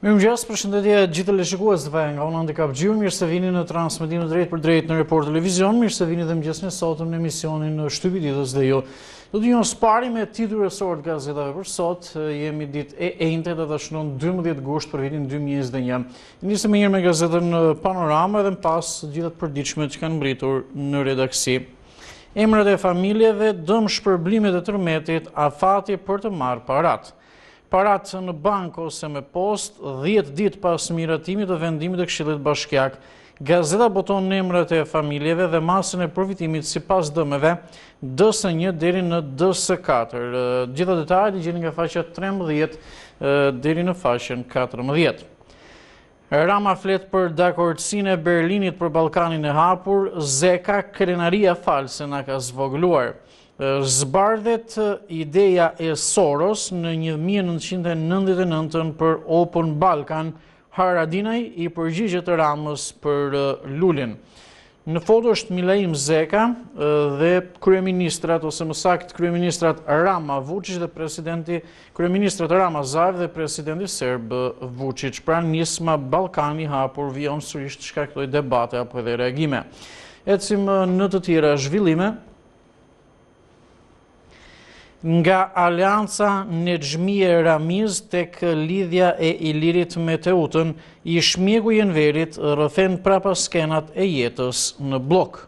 Më më gjësë për shëndetje gjithë le leshikuës dhe nga unë antikap gjiu, mirë se vini në transmitinë drejt për drejt në report televizion, mirë se vini dhe më gjësë në sotëm në emisionin në shtypit i dhe jo. Do të njënë spari me e resort gazetave për sot, jemi dit e ejnëte dhe dhe shënon 12 gusht për vitin 2021. Në njësë me njërë me gazetën në panorama dhe në pas gjithët përdiqme që kanë mbritur në redaksi. Emrët e familjeve dëmë shpërblimet e tërmetit a fati për të marë paratë paratë në bank ose me post, 10 ditë pas miratimit dhe vendimit të këshillit bashkjak. Gazeta boton në emrët e familjeve dhe masën e përvitimit si pas dëmeve, dësë një deri në dësë 4. Gjitha detajt i gjeni nga faqa 13 deri në faqen 14. Rama flet për dakordësin e Berlinit për Balkanin e hapur, Zeka, krenaria false nga ka zvogluar zbardhet ideja e Soros në 1999 për Open Balkan, Haradinaj i përgjigjet e Ramës për Lulin. Në foto është Milaim Zeka dhe kryeministrat, ose më sakt kryeministrat Rama Vucic dhe presidenti, kryeministrat Rama Zarë dhe presidenti Serbë Vucic. Pra nisma Balkani hapur vion sërisht shkaktoj debate apo edhe reagime. Ecim në të tjera zhvillime, nga alianca në gjmi e Ramiz të kë lidhja e Ilirit me Teutën, i shmjegu jenë verit rëfen prapa skenat e jetës në blok.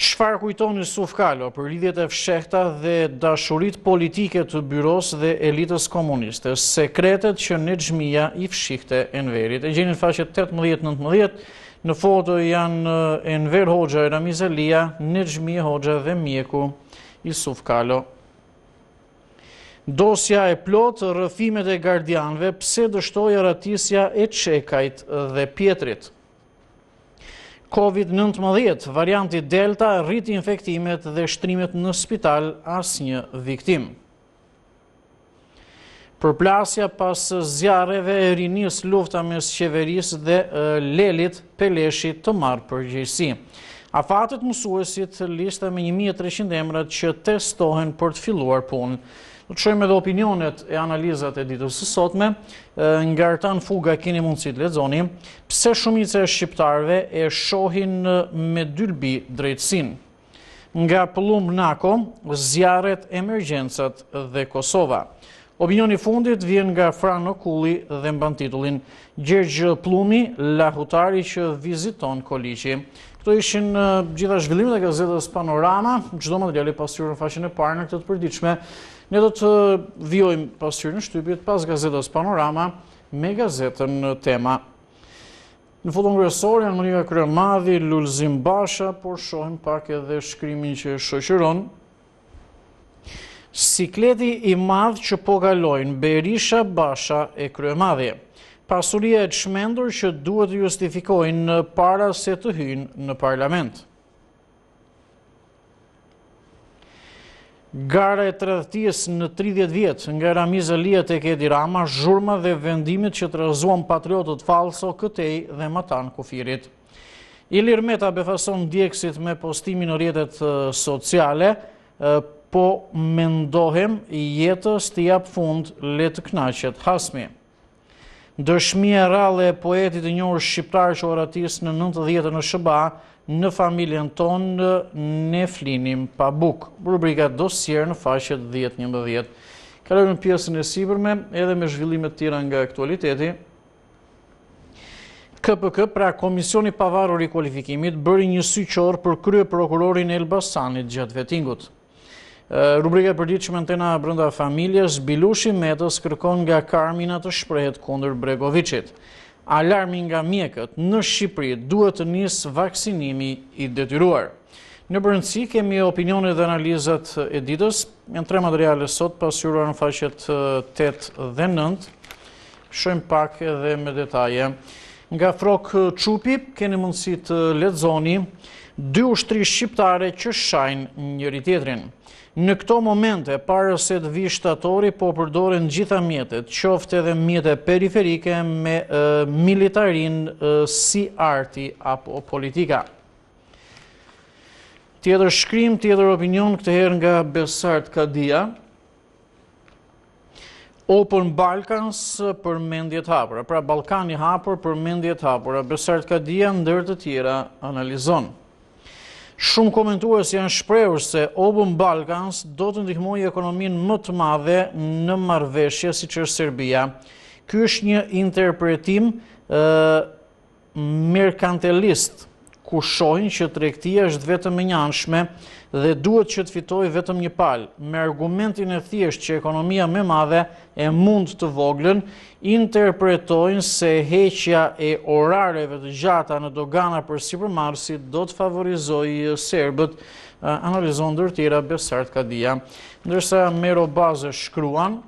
Qfar kujtoni Sufkalo për lidhjet e fshekta dhe dashurit politike të byros dhe elitës komuniste, sekretet që në gjmija i fshikte e në verit. E gjenin faqet 18-19, Në foto janë Enver Hoxha, Ramizelia, Nërgjmi Hoxha dhe Mjeku, Isuf Kalo. Dosja e plotë rëfimet e gardianve pse dështoja ratisja e qekajt dhe pjetrit. Covid-19, varianti Delta, rrit infektimet dhe shtrimet në spital, as një viktimë përplasja pas zjareve e rinis lufta mes qeveris dhe lelit peleshit të marë për gjëjsi. mësuesit lista me 1.300 emrat që testohen për të filluar punë. Në të shojmë edhe opinionet e analizat e ditës sësotme, nga rëtan fuga kini mundësit lezoni, pse shumice e shqiptarve e shohin me dylbi drejtsin. Nga pëllum nako, zjarët, emergjensat dhe Kosova. Opinioni fundit vjen nga Frano Kulli dhe mban titullin Gjergj Plumi, lahutari që viziton kolliqi. Këto ishin gjitha zhvillimet e gazetës Panorama, gjitho gjitha materiali pasyru në fashin e parë në këtë të përdiqme. Ne do të vjojmë pasyru në shtypit pas gazetës Panorama me gazetën në tema. Në foton gresor janë më një Lulzim lullëzim basha, por shohim pak edhe shkrymin që shëqëronë. Sikleti i madhë që po galojnë Berisha Basha e Kryemadhe. Pasurie e të shmendur që duhet justifikojnë në para se të hynë në parlament. Gara e të rëdhëtis në 30 vjetë nga Ramizë Lijet e rama, zhurma dhe vendimit që të rëzuan patriotët falso këtej dhe matan kufirit. Ilir Meta befason djekësit me postimin në rjetet sociale, po mendohem jetës të japë fund le të knaqet hasmi. dëshmija e rale e poetit e njërë shqiptarë që oratis në 90 në shëba në familjen tonë në neflinim pa buk. Rubrika dosjerë në faqet 10-11. Kalojme në pjesën e sipërme edhe me zhvillimet tira nga aktualiteti. KPK pra Komisioni pavarur i Kualifikimit bëri një syqor për krye prokurorin Elbasanit gjatë vetingut. Rubrika për ditë që më antena brënda familjes, Bilushi Metës kërkon nga Karmina të shprejet kundër Bregovicit. Alarmi nga mjekët në Shqipëri duhet të njësë vaksinimi i detyruar. Në përëndësi kemi opinionit dhe analizat e ditës, janë tre materiale sot pasyruar në faqet 8 dhe 9, shojmë pak edhe me detaje Nga frok qupi, keni mundësi të ledzoni dy ushtri shqiptare që shajnë njëri tjetrin. Në këto momente, parës të vishtatori, po përdorin gjitha mjetet, qofte dhe mjetet periferike me militarin si arti apo politika. Tjetër shkrim, tjetër opinion, këtë her nga Besart Kadia. Open Balkans për mendjet hapura, pra Balkani hapur për mendjet hapura, besart ka dija ndër të tjera analizon. Shumë komentuës janë shpreur se Open Balkans do të ndihmoj ekonomin më të madhe në marveshje si qërë Serbia. Ky është një interpretim merkantelist, ku shojnë që trektia është vetëm e njanshme, dhe duhet që të fitoj vetëm një palë. Me argumentin e thjesht që ekonomia me madhe e mund të voglën, interpretojnë se heqja e orareve të gjata në dogana për Sipërmarsit do të favorizoj serbët, analizon dërë tira Besart Kadia. Ndërsa Mero bazë shkruan,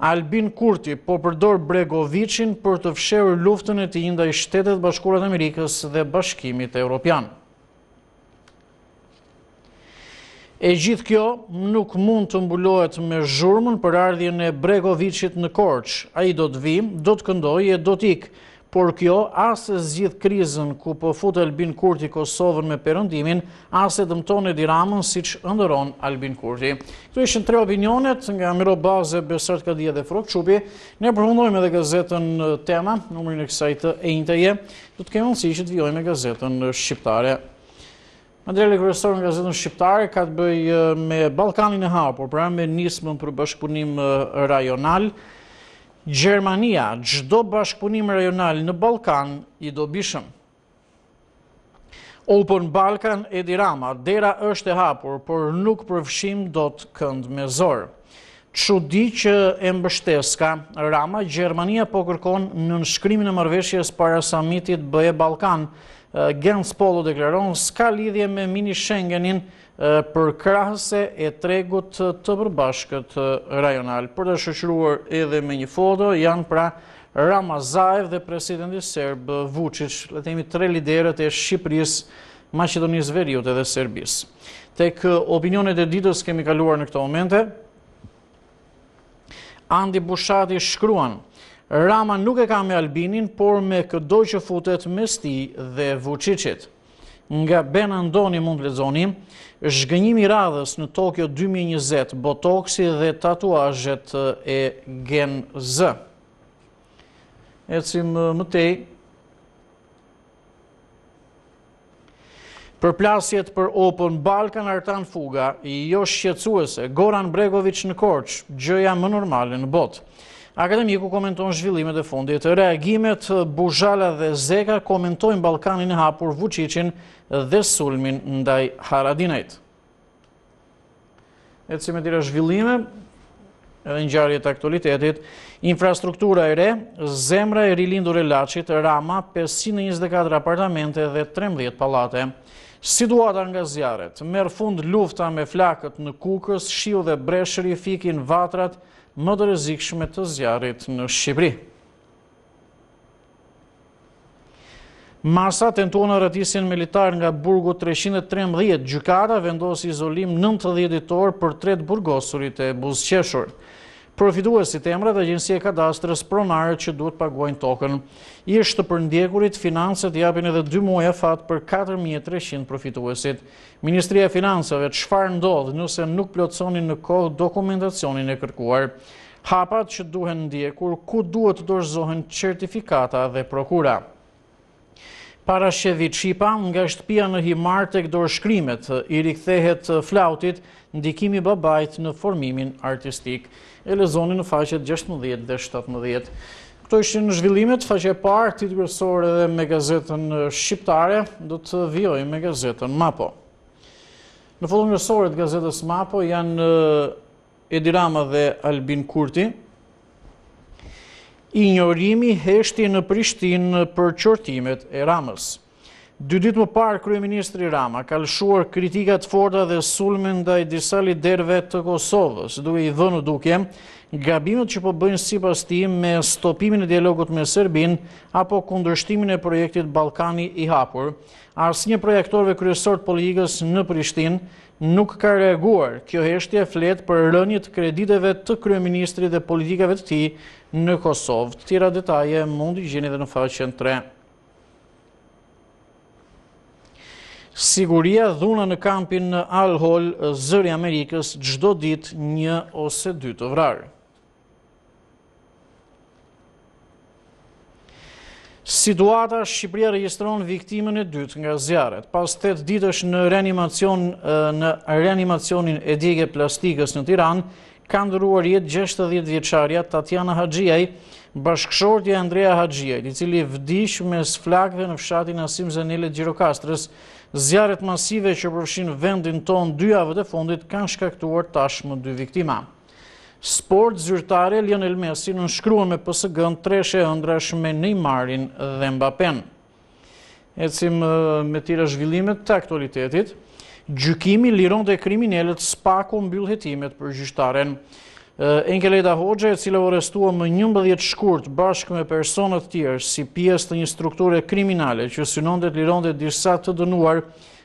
Albin Kurti po përdor Bregovicin për të fsheur luftën e të jinda i shtetet bashkurat Amerikës dhe bashkimit e Europianë. E gjithë kjo nuk mund të mbulohet me zhurmën për ardhjën e Bregovicit në Korç. A i do të vim, do të këndoj e do t'ik. Por kjo, asë zgjith krizën ku po fut Albin Kurti Kosovën me përëndimin, asë dëmton e diramën si që ndëron Albin Kurti. Këtu ishën tre opinionet nga Miro Baze, Besart Kadija dhe Frok Qupi. Ne përhundojme dhe gazetën tema, numërin e kësajtë e intaje, do të kemë nësi që të vjojme gazetën shqiptare. Andrele Kërësor në gazetën shqiptare ka të bëj me Balkanin e hapur, pra me nismën për bashkëpunim rajonal. Gjermania, gjdo bashkëpunim rajonal në Balkan i do bishëm. Open Balkan e dirama, dera është e hapur, por nuk përfshim do të kënd me zorë. di që e mbështeska, Rama, Gjermania po kërkon në nëshkrimin e mërveshjes para samitit bëje Balkanë, Eh, Gens Polo deklaron s'ka lidhje me mini Schengenin eh, për krahëse e tregut të përbashkët eh, rajonal. Për të shëshruar edhe me një foto, janë pra Rama dhe presidenti Serb Vucic, temi tre liderët e Shqipëris, Macedonis Veriut edhe Serbis. Tek opinionet e ditës kemi kaluar në këto momente, Andi Bushati shkruan, Rama nuk e ka me Albinin, por me këdo që futet me sti dhe vëqicit. Nga Ben Andoni mund të lezoni, zhgënjimi radhës në Tokio 2020, botoksi dhe tatuajet e gen Z. E cim më tej, Për plasjet për open, Balkan artan fuga, i jo shqetsuese, Goran Bregovic në korçë, gjëja më normalin në botë. Akademiku komentojnë zhvillimet e fundit, reagimet Buzhala dhe Zeka komentojnë Balkanin e hapur Vucicin dhe Sulmin ndaj Haradinajt. E të si me tira zhvillime, edhe njëjarjet gjarjet aktualitetit, infrastruktura e re, zemra e rilindur e lachit, rama, 524 apartamente dhe 13 palate. Situata nga zjarët, merë fund lufta me flakët në kukës, shiu dhe breshëri, fikin vatrat, më të rëzikshme të zjarit në Shqipëri. Marsa tentuon rëtisin militar nga burgu 313, Gjukara vendosi izolim 90 ditor për tret burgosurit e buzqeshurë përfituar e temra dhe kadastrës pronarët që duhet paguajnë token. I është të përndjekurit, finansët japin edhe 2 muaj e fatë për 4.300 përfituasit. Ministria e Finansëve të shfar ndodhë nëse nuk plotësonin në kohë dokumentacionin e kërkuar. Hapat që duhet ndjekur ku duhet të dorëzohen certifikata dhe prokura. Para Shevi Qipa, nga shtëpia në himar të këdor shkrimet, i rikthehet flautit, ndikimi babajt në formimin artistik. E lezoni në faqet 16 dhe 17. Këto ishtë në zhvillimet, faqe parë, titë kërësore dhe me gazetën shqiptare, do të vjoj me gazetën MAPO. Në fëllumë nësore të gazetës MAPO janë Edirama dhe Albin Kurti, Ignorimi heshti në Prishtinë për qërtimet e Ramës. Dy ditë më parë, Kryeministri Rama ka lëshuar kritikat forta dhe sulmen dhe i disa liderve të Kosovës, duke i dhënë duke, gabimet që po bëjnë si pas tim me stopimin e dialogut me Serbin apo kundërshtimin e projektit Balkani i Hapur, arsë një projektorve kryesort politikës në Prishtinë, nuk ka reaguar. Kjo heshti e flet për rënjit krediteve të kryeministri dhe politikave të ti në Kosovë. Të tira detaje mund i gjeni dhe në faqen 3. Siguria dhuna në kampin në Al-Hol, zëri Amerikës, gjdo dit një ose dy të vrarë. Situata Shqipëria registronë viktimin e dytë nga zjarët. Pas 8 ditësh në, reanimacion, në reanimacionin e dige plastikës në Tiran, ka ndëruar jetë 60 vjeqarja Tatjana Hadjiaj, bashkëshortja Andrea Hadjiaj, i cili vdish me sflakve në fshatin Asim Zanilet Gjirokastrës. Zjarët masive që përfshin vendin ton dy avët e fundit kanë shkaktuar tashmë dy viktima sport zyrtare Lionel Messi në nëshkrua me PSG-në treshe ëndrash me Neymarin dhe Mbappen. Ecim me tira zhvillimet të aktualitetit, gjykimi liron dhe kriminelet spako mbyll për gjyshtaren. Enkeleda Hoxha, e cilë u më njëmbëdhjet shkurt bashkë me personët tjerë si pjesë të një strukture kriminale që synon dhe të liron dhe dirsa të dënuar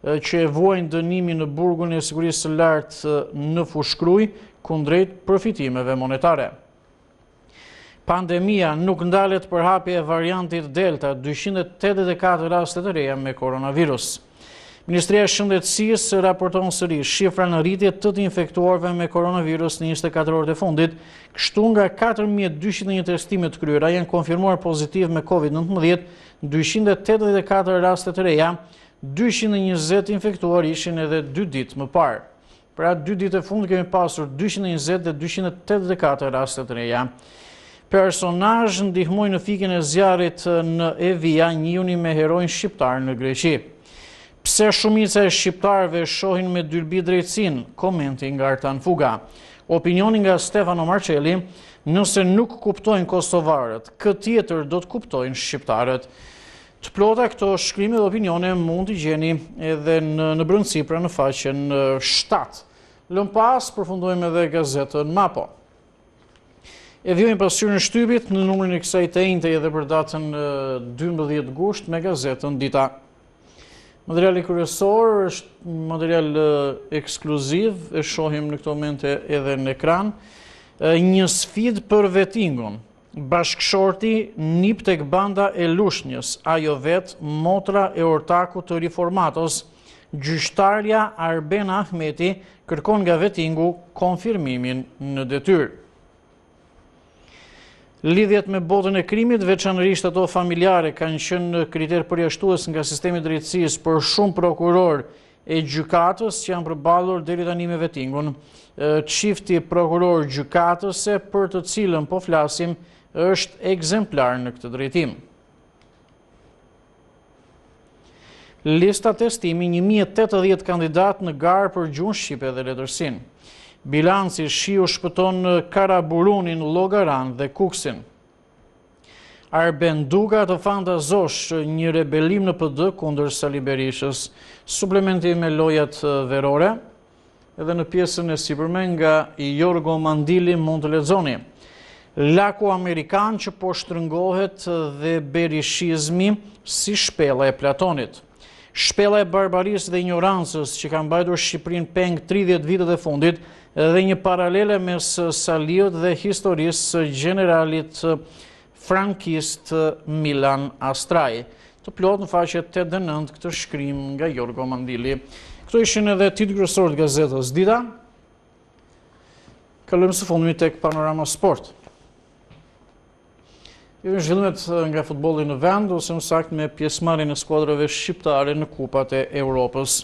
që e vojnë dënimi në burgun e sigurisë lartë në fushkruj, kundrejt përfitimeve monetare. Pandemia nuk ndalet për hapje e variantit Delta 284 rastet e reja me koronavirus. Ministria Shëndetsis raporton sëri shifra në rritje të të infektuarve me koronavirus në 24 orët e fundit, kështu nga 4.200 testimet kryra janë konfirmuar pozitiv me COVID-19, 284 rastet e reja, 220 infektuar ishin edhe 2 ditë më parë. Pra, dy ditë e fundë kemi pasur 220 dhe 284 rastet të reja. Personaj ndihmoj në fikin e zjarit në Evia, një uni me herojnë shqiptarë në Greqi. Pse shumica e shqiptarëve shohin me dyrbi drejtsin, komenti nga Artan Fuga. Opinioni nga Stefano Marcelli, nëse nuk kuptojnë kosovarët, këtjetër do të kuptojnë shqiptarët të plota këto shkrimi dhe opinione mund të gjeni edhe në brëndësi pra në faqen 7. Lëm pas, përfundojmë edhe gazetën MAPO. E dhjojnë pasyrë në shtybit në numërin e kësaj të ejnë të edhe për datën 12 gusht me gazetën dita. Material i kërësor është material ekskluziv, e shohim në këto mente edhe në ekran, një sfid për vetingon, bashkëshorti njip të këbanda e lushnjës, ajo vet vetë motra e ortaku të reformatos, gjyshtarja Arben Ahmeti kërkon nga vetingu konfirmimin në detyr. Lidhjet me botën e krimit, veçanërisht ato familjare kanë qënë në kriter për nga sistemi drejtsis për shumë prokuror e gjykatës që janë përbalur dhe rritani me vetingun. Qifti prokuror gjykatëse për të cilën po flasim është ekzemplar në këtë drejtim. Lista testimi 1.080 kandidat në garë për gjunë Shqipe dhe letërsin. Bilanci Shqiu shpëton në Karaburunin, Logaran dhe Kuksin. Arben Duga të fanda zosh një rebelim në pëdë kundër Sali Berishës, suplementi me lojat verore, edhe në piesën e si përmen nga Jorgo Mandili Montelezoni. Laku Amerikan që po shtrëngohet dhe berishizmi si shpela e Platonit. Shpela e barbaris dhe ignorancës që kanë bajdo Shqiprin peng 30 vite dhe fundit dhe një paralele mes saliot dhe historisë generalit frankist Milan Astraj. Të plot në faqet 8 dhe 9 këtë shkrim nga Jorgo Mandili. Këto ishin edhe titë grësorët gazetës Dita. Këllëm së fundëmi tek panorama sportë është zhvillimet nga futbolin në vend, ose më sakt me pjesmarin e skuadrëve shqiptare në kupat e Europës.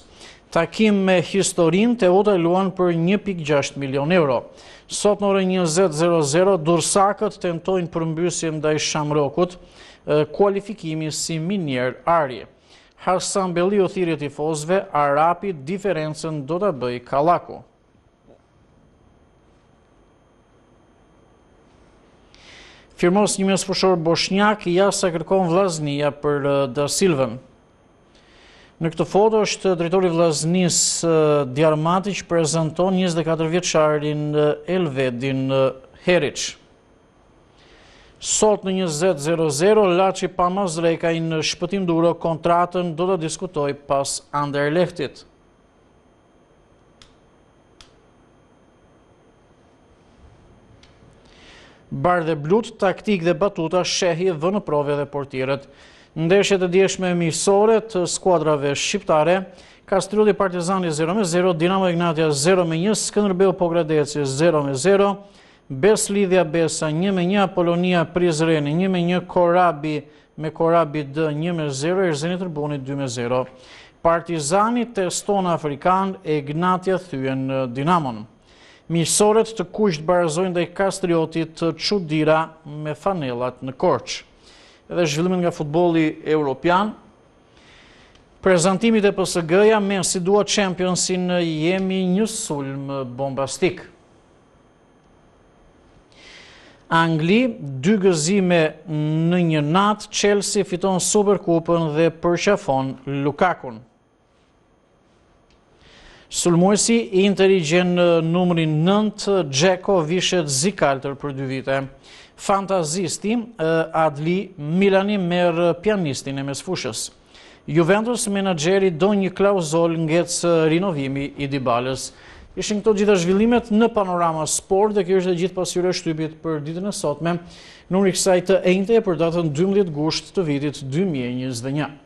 Takim me historin të ota luan për 1.6 milion euro. Sot në orë 20.00, dursakët tentojnë përmbysje ndaj shamrokut kualifikimi si minjer arje. Hasan Beli o i tifozve, a rapit diferencen do të bëj kalaku. firmos një mes përshorë Boshnjak i jasa kërkon vlaznia për eh, Da Silvën. Në këtë foto është drejtori vlaznis eh, Djarmati që prezenton 24 vjeqarin eh, Elvedin Heric. Sot në 20.00, Laci Pamazrej ka i në shpëtim duro kontratën do të diskutoj pas Anderlechtit. bar dhe blut, taktik dhe batuta, shehi dhe në prove dhe portiret. Ndeshjet e djeshme e mirësore të skuadrave shqiptare, Kastrulli Partizani 0-0, Dinamo Ignatia 0-1, Skënërbeu Pogradeci 0-0, Bes Lidhja Besa 1-1, Polonia Prizreni 1-1, Korabi me Korabi D 1-0, Erzeni Tërboni 2-0, Partizani teston Afrikan e Ignatia Thyen Dinamonë. Mirësoret të kusht barazojnë dhe i kastriotit të qudira me fanelat në korçë. Edhe zhvillimin nga futboli europian, prezentimit e PSG-ja me si dua championsin jemi një sulm bombastik. Angli, dy gëzime në një natë, Chelsea fiton Superkupën dhe përqafon Lukakun. Sulmuesi interi gjenë numërin nëntë, Gjeko vishet zikaltër për dy vite. Fantazisti Adli Milani merë pianistin e mes fushës. Juventus menageri do një klauzol ngecë rinovimi i Dybalës. Ishin këto gjitha zhvillimet në panorama sport dhe kjo është gjithë pasyre shtypit për ditën e sotme, nëmri kësajtë të ejnëte e për datën 12 gusht të vitit 2021.